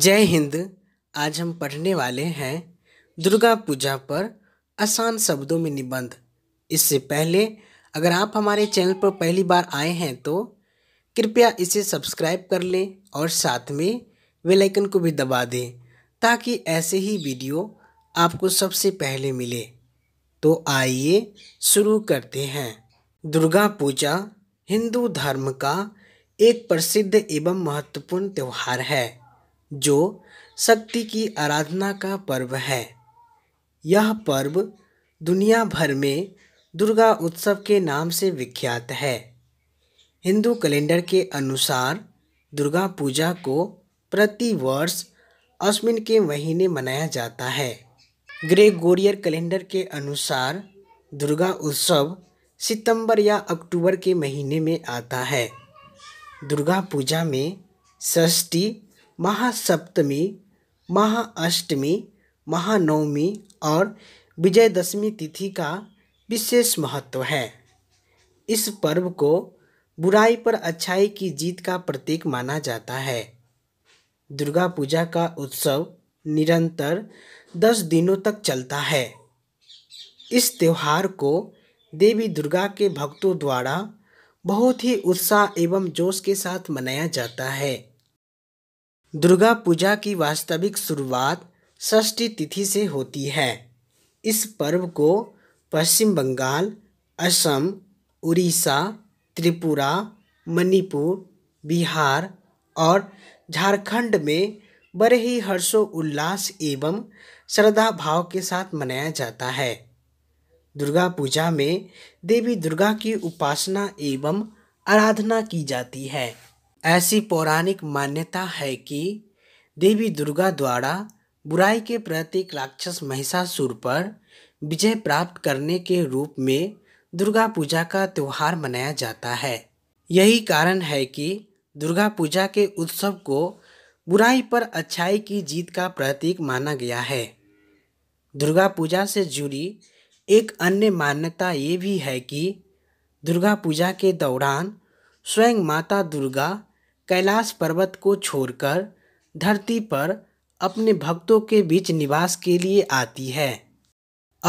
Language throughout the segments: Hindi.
जय हिंद आज हम पढ़ने वाले हैं दुर्गा पूजा पर आसान शब्दों में निबंध इससे पहले अगर आप हमारे चैनल पर पहली बार आए हैं तो कृपया इसे सब्सक्राइब कर लें और साथ में बेल आइकन को भी दबा दें ताकि ऐसे ही वीडियो आपको सबसे पहले मिले तो आइए शुरू करते हैं दुर्गा पूजा हिंदू धर्म का एक प्रसिद्ध एवं महत्वपूर्ण त्यौहार है जो शक्ति की आराधना का पर्व है यह पर्व दुनिया भर में दुर्गा उत्सव के नाम से विख्यात है हिंदू कैलेंडर के अनुसार दुर्गा पूजा को प्रति वर्ष अश्विन के महीने मनाया जाता है ग्रेगोरियर कैलेंडर के अनुसार दुर्गा उत्सव सितंबर या अक्टूबर के महीने में आता है दुर्गा पूजा में षष्ठी महासप्तमी महाअष्टमी महानवमी और विजयदशमी तिथि का विशेष महत्व है इस पर्व को बुराई पर अच्छाई की जीत का प्रतीक माना जाता है दुर्गा पूजा का उत्सव निरंतर दस दिनों तक चलता है इस त्यौहार को देवी दुर्गा के भक्तों द्वारा बहुत ही उत्साह एवं जोश के साथ मनाया जाता है दुर्गा पूजा की वास्तविक शुरुआत षष्ठी तिथि से होती है इस पर्व को पश्चिम बंगाल असम उड़ीसा त्रिपुरा मणिपुर बिहार और झारखंड में बड़े ही हर्षोल्लास एवं श्रद्धा भाव के साथ मनाया जाता है दुर्गा पूजा में देवी दुर्गा की उपासना एवं आराधना की जाती है ऐसी पौराणिक मान्यता है कि देवी दुर्गा द्वारा बुराई के प्रतीक राक्षस महिषासुर पर विजय प्राप्त करने के रूप में दुर्गा पूजा का त्यौहार मनाया जाता है यही कारण है कि दुर्गा पूजा के उत्सव को बुराई पर अच्छाई की जीत का प्रतीक माना गया है दुर्गा पूजा से जुड़ी एक अन्य मान्यता ये भी है कि दुर्गा पूजा के दौरान स्वयं माता दुर्गा कैलाश पर्वत को छोड़कर धरती पर अपने भक्तों के बीच निवास के लिए आती है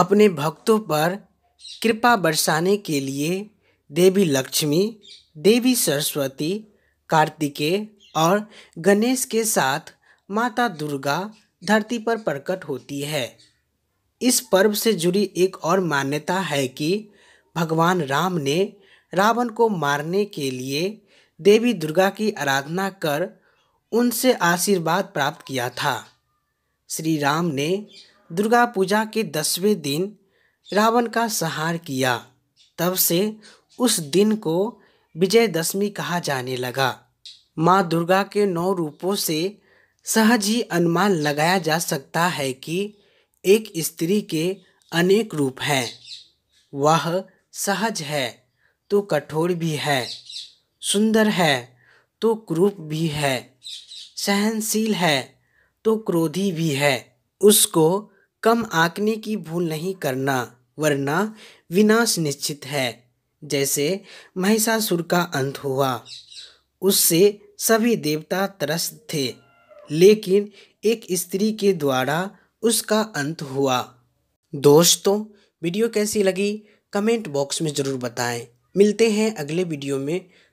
अपने भक्तों पर कृपा बरसाने के लिए देवी लक्ष्मी देवी सरस्वती कार्तिकेय और गणेश के साथ माता दुर्गा धरती पर प्रकट होती है इस पर्व से जुड़ी एक और मान्यता है कि भगवान राम ने रावण को मारने के लिए देवी दुर्गा की आराधना कर उनसे आशीर्वाद प्राप्त किया था श्री राम ने दुर्गा पूजा के दसवें दिन रावण का संहार किया तब से उस दिन को विजयदशमी कहा जाने लगा माँ दुर्गा के नौ रूपों से सहज ही अनुमान लगाया जा सकता है कि एक स्त्री के अनेक रूप हैं वह सहज है तो कठोर भी है सुंदर है तो क्रूप भी है सहनशील है तो क्रोधी भी है उसको कम आंकने की भूल नहीं करना वरना विनाश निश्चित है जैसे महिषासुर का अंत हुआ उससे सभी देवता त्रस्त थे लेकिन एक स्त्री के द्वारा उसका अंत हुआ दोस्तों वीडियो कैसी लगी कमेंट बॉक्स में ज़रूर बताएं मिलते हैं अगले वीडियो में